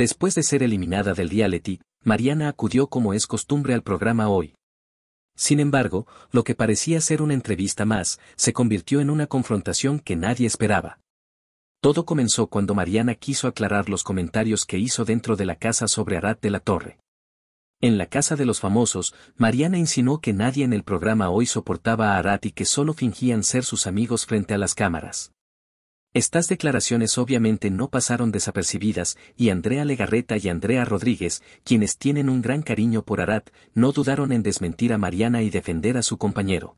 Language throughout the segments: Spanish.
Después de ser eliminada del reality, Mariana acudió como es costumbre al programa hoy. Sin embargo, lo que parecía ser una entrevista más, se convirtió en una confrontación que nadie esperaba. Todo comenzó cuando Mariana quiso aclarar los comentarios que hizo dentro de la casa sobre Arat de la Torre. En la casa de los famosos, Mariana insinuó que nadie en el programa hoy soportaba a Arat y que solo fingían ser sus amigos frente a las cámaras. Estas declaraciones obviamente no pasaron desapercibidas, y Andrea Legarreta y Andrea Rodríguez, quienes tienen un gran cariño por Arat, no dudaron en desmentir a Mariana y defender a su compañero.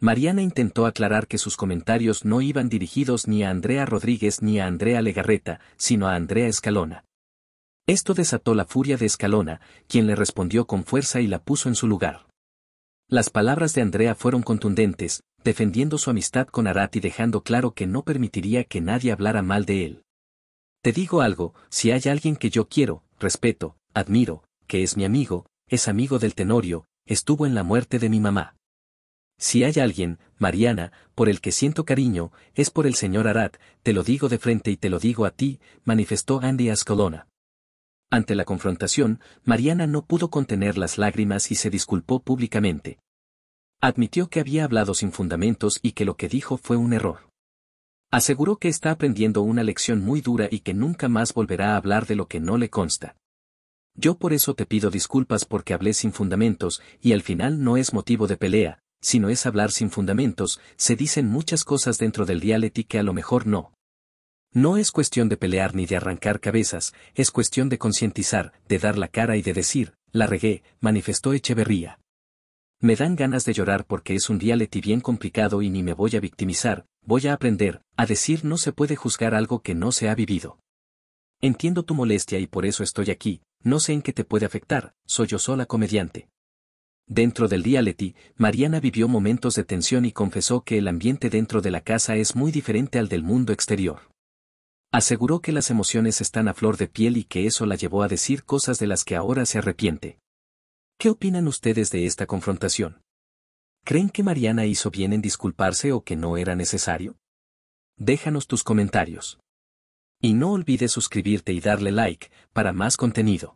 Mariana intentó aclarar que sus comentarios no iban dirigidos ni a Andrea Rodríguez ni a Andrea Legarreta, sino a Andrea Escalona. Esto desató la furia de Escalona, quien le respondió con fuerza y la puso en su lugar. Las palabras de Andrea fueron contundentes, defendiendo su amistad con Arat y dejando claro que no permitiría que nadie hablara mal de él. Te digo algo, si hay alguien que yo quiero, respeto, admiro, que es mi amigo, es amigo del Tenorio, estuvo en la muerte de mi mamá. Si hay alguien, Mariana, por el que siento cariño, es por el señor Arat, te lo digo de frente y te lo digo a ti, manifestó Andy Ascolona. Ante la confrontación, Mariana no pudo contener las lágrimas y se disculpó públicamente. Admitió que había hablado sin fundamentos y que lo que dijo fue un error. Aseguró que está aprendiendo una lección muy dura y que nunca más volverá a hablar de lo que no le consta. Yo por eso te pido disculpas porque hablé sin fundamentos, y al final no es motivo de pelea, sino es hablar sin fundamentos, se dicen muchas cosas dentro del reality que a lo mejor no. No es cuestión de pelear ni de arrancar cabezas, es cuestión de concientizar, de dar la cara y de decir, la regué, manifestó Echeverría. Me dan ganas de llorar porque es un reality bien complicado y ni me voy a victimizar, voy a aprender, a decir no se puede juzgar algo que no se ha vivido. Entiendo tu molestia y por eso estoy aquí, no sé en qué te puede afectar, soy yo sola comediante. Dentro del reality, Mariana vivió momentos de tensión y confesó que el ambiente dentro de la casa es muy diferente al del mundo exterior. Aseguró que las emociones están a flor de piel y que eso la llevó a decir cosas de las que ahora se arrepiente. ¿Qué opinan ustedes de esta confrontación? ¿Creen que Mariana hizo bien en disculparse o que no era necesario? Déjanos tus comentarios. Y no olvides suscribirte y darle like para más contenido.